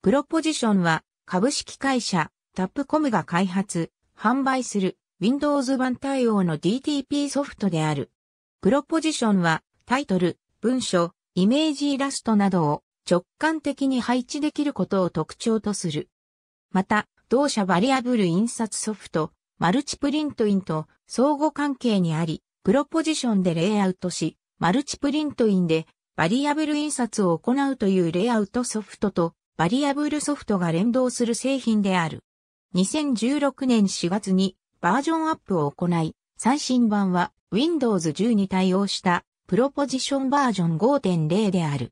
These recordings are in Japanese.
プロポジションは株式会社タップコムが開発、販売する Windows 版対応の DTP ソフトである。プロポジションはタイトル、文書、イメージイラストなどを直感的に配置できることを特徴とする。また、同社バリアブル印刷ソフト、マルチプリントインと相互関係にあり、プロポジションでレイアウトし、マルチプリントインでバリアブル印刷を行うというレイアウトソフトとバリアブルソフトが連動する製品である。2016年4月にバージョンアップを行い、最新版は Windows 10に対応したプロポジションバージョン5.0である。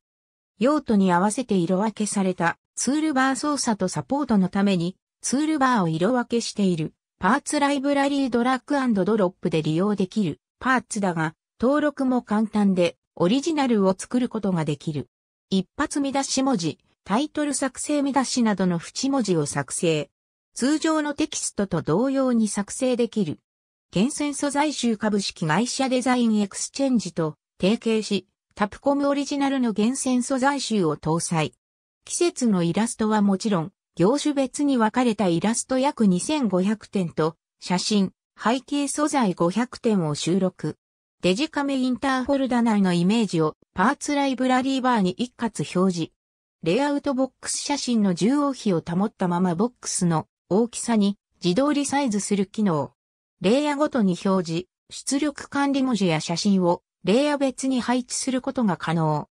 用途に合わせて色分けされたツールバー操作とサポートのためにツールバーを色分けしているパーツライブラリードラッグドロップで利用できるパーツだが登録も簡単でオリジナルを作ることができる。一発見出し文字タイトル作成見出しなどの縁文字を作成。通常のテキストと同様に作成できる。厳選素材集株式会社デザインエクスチェンジと提携し、タプコムオリジナルの厳選素材集を搭載。季節のイラストはもちろん、業種別に分かれたイラスト約2500点と、写真、背景素材500点を収録。デジカメインターフォルダ内のイメージをパーツライブラリーバーに一括表示。レイアウトボックス写真の重要比を保ったままボックスの大きさに自動リサイズする機能。レイヤごとに表示、出力管理文字や写真をレイヤ別に配置することが可能。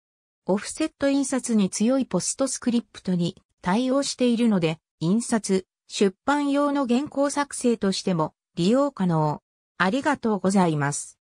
オフセット印刷に強いポストスクリプトに対応しているので、印刷、出版用の原稿作成としても利用可能。ありがとうございます。